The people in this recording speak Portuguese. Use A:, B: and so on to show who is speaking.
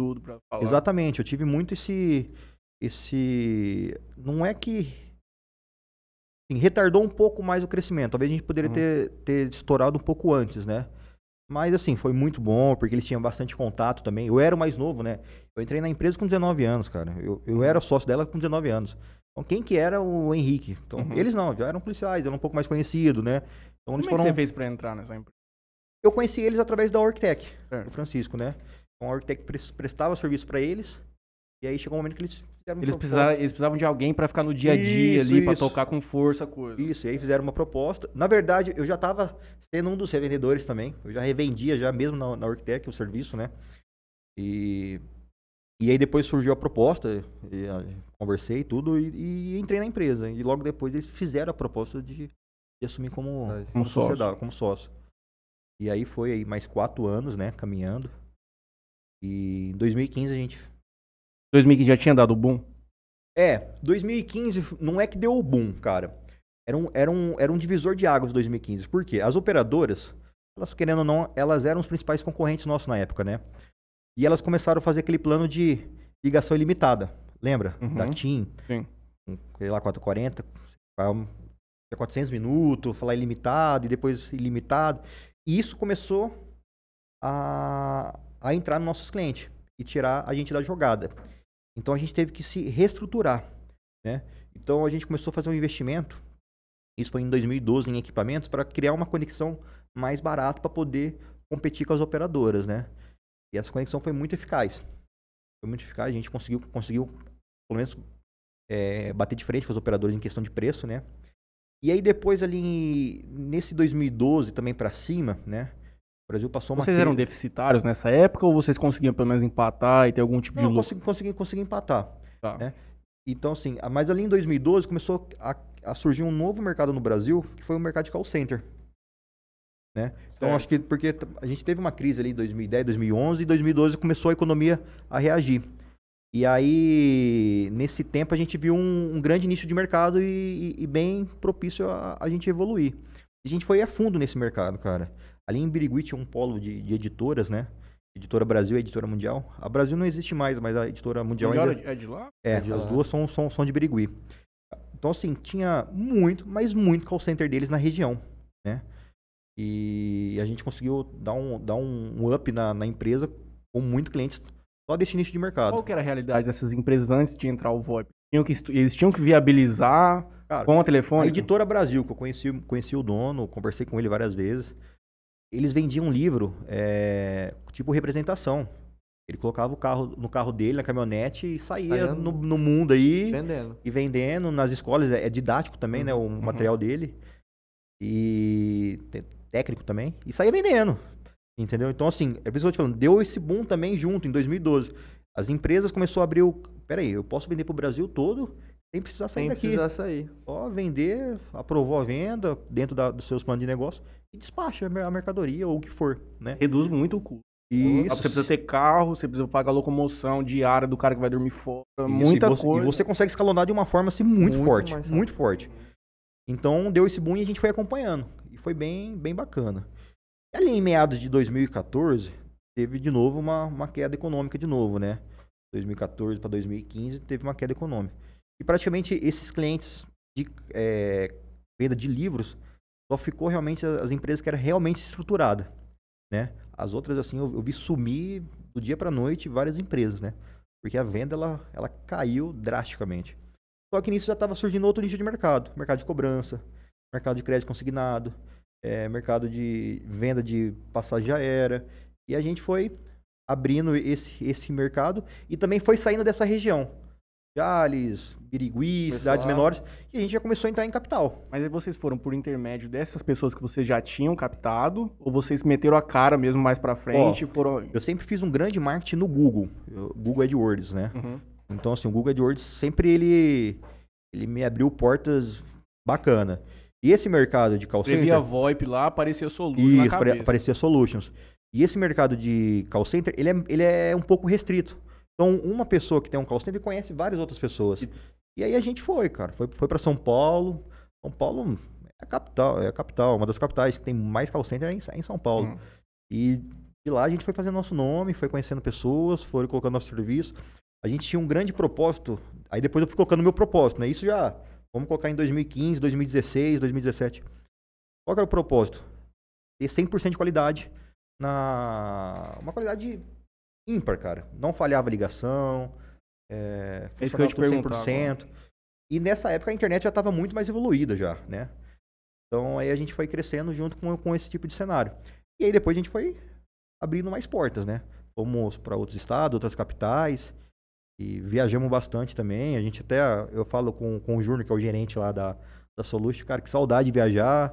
A: tudo para falar. Exatamente, eu tive muito esse. esse Não é que. retardou um pouco mais o crescimento. Talvez a gente poderia uhum. ter, ter estourado um pouco antes, né? Mas assim, foi muito bom, porque eles tinham bastante contato também. Eu era o mais novo, né? Eu entrei na empresa com 19 anos, cara. Eu, eu uhum. era sócio dela com 19 anos. Então, quem que era o Henrique? Então, uhum. eles não, já eram policiais, eram um pouco mais conhecido, né? Então, Como eles foram... é que você fez para entrar nessa empresa? Eu conheci eles através da Orctec, o Francisco, né? Então a Ortec prestava serviço para eles. E aí chegou um momento que eles fizeram eles, precisavam, eles precisavam de alguém para ficar no dia a dia isso, ali, para tocar com força coisa. Isso, e aí fizeram uma proposta. Na verdade, eu já estava sendo um dos revendedores também. Eu já revendia já mesmo na, na o serviço, né? E, e aí depois surgiu a proposta, e, a, conversei tudo e, e, entrei na empresa. E logo depois eles fizeram a proposta de, de assumir como, como, como sócio. como sócio. E aí foi aí mais quatro anos, né, caminhando. E em 2015 a gente. 2015 já tinha dado o boom? É, 2015 não é que deu o boom, cara. Era um, era um, era um divisor de águas 2015. Por quê? As operadoras, elas querendo ou não, elas eram os principais concorrentes nossos na época, né? E elas começaram a fazer aquele plano de ligação ilimitada. Lembra? Uhum. Da TIM. Sim. Sei lá, 440, 400 é minutos, falar ilimitado e depois ilimitado. E isso começou a, a entrar nos nossos clientes e tirar a gente da jogada. Então a gente teve que se reestruturar, né? Então a gente começou a fazer um investimento, isso foi em 2012 em equipamentos para criar uma conexão mais barata para poder competir com as operadoras, né? E essa conexão foi muito eficaz. Foi muito eficaz, a gente conseguiu conseguiu pelo menos é, bater de frente com as operadoras em questão de preço, né? E aí depois ali nesse 2012 também para cima, né? O Brasil passou uma Vocês crise. eram deficitários nessa época ou vocês conseguiam pelo menos empatar e ter algum tipo Não, de lucro? Consegui, consegui, consegui empatar. Tá. Né? Então, assim, mas ali em 2012 começou a, a, surgir um novo mercado no Brasil, que foi o mercado de call center. Né? Então, acho que porque a gente teve uma crise ali em 2010, 2011 e 2012 começou a economia a reagir. E aí, nesse tempo, a gente viu um, um grande início de mercado e, e, e bem propício a, a gente evoluir. a gente foi a fundo nesse mercado, cara. Ali em Birigui tinha um polo de, de editoras, né? Editora Brasil e Editora Mundial. A Brasil não existe mais, mas a Editora Mundial ainda... É, é de lá? É, é de as lá. duas são, são, são de Birigui. Então, assim, tinha muito, mas muito call center deles na região, né? E a gente conseguiu dar um, dar um up na, na empresa com muito clientes só desse nicho de mercado. Qual que era a realidade dessas empresas antes de entrar o VoIP? Tinham que, eles tinham que viabilizar Cara, com o telefone? A Editora Brasil, que eu conheci, conheci o dono, conversei com ele várias vezes eles vendiam um livro, é, tipo representação. Ele colocava o carro no carro dele, na caminhonete, e saía no, no, mundo aí. Vendendo. E vendendo nas escolas. É, é didático também, uhum. né? O uhum. material uhum. dele. E técnico também. E saía vendendo. Entendeu? Então, assim, é por que eu te falando, deu esse boom também junto em 2012. As empresas começaram a abrir o. Peraí, eu posso vender pro Brasil todo sem precisar sair sem daqui. Sem precisar sair. Só vender, aprovou a venda dentro da, dos seus planos de negócio e despacha a mercadoria ou o que for, né? Reduz muito o custo. Isso. Você precisa ter carro, você precisa pagar a locomoção diária do cara que vai dormir fora, Isso, muita e você, coisa. E você consegue escalonar de uma forma assim muito, muito forte, muito forte. Então deu esse boom e a gente foi acompanhando. E foi bem, bem bacana. E ali em meados de 2014, teve de novo uma, uma queda econômica de novo, né? 2014 para 2015 teve uma queda econômica. E praticamente esses clientes de é, venda de livros só ficou realmente as empresas que era realmente estruturada, né? As outras assim eu, eu vi sumir do dia para noite várias empresas, né? Porque a venda ela, ela caiu drasticamente. Só que nisso já estava surgindo outro nicho de mercado, mercado de cobrança, mercado de crédito consignado, é, mercado de venda de passagem aérea e a gente foi abrindo esse esse mercado e também foi saindo dessa região. Jales, Birigui, cidades menores, e a gente já começou a entrar em capital. Mas aí vocês foram por intermédio dessas pessoas que vocês já tinham captado, ou vocês meteram a cara mesmo mais pra frente? foram... Eu sempre fiz um grande marketing no Google, Google AdWords, né? Uhum. Então, assim, o Google AdWords sempre ele, ele me abriu portas bacana. E esse mercado de call center... Escrevia VoIP lá, aparecia Solutions Isso, aparecia Solutions. E esse mercado de call center, ele é, ele é um pouco restrito. Então, uma pessoa que tem um call center conhece várias outras pessoas. E, e aí a gente foi, cara. Foi, foi para São Paulo. São Paulo é a capital, é a capital, uma das capitais que tem mais call center é em, é em São Paulo. Hum. E de lá a gente foi fazendo nosso nome, foi conhecendo pessoas, foi colocando nosso serviço. A gente tinha um grande propósito. Aí depois eu fui colocando meu propósito, né? Isso já vamos colocar em 2015, 2016, 2017. Qual que era o propósito? Ter 100% de qualidade na uma qualidade ímpar, cara. Não falhava ligação, é, funcionava tudo 100%. E nessa época a internet já estava muito mais evoluída já, né? Então aí a gente foi crescendo junto com, com esse tipo de cenário. E aí depois a gente foi abrindo mais portas, né? Fomos para outros estados, outras capitais e viajamos bastante também. A gente até, eu falo com, com o Júnior, que é o gerente lá da, da Solust, cara, que saudade de viajar.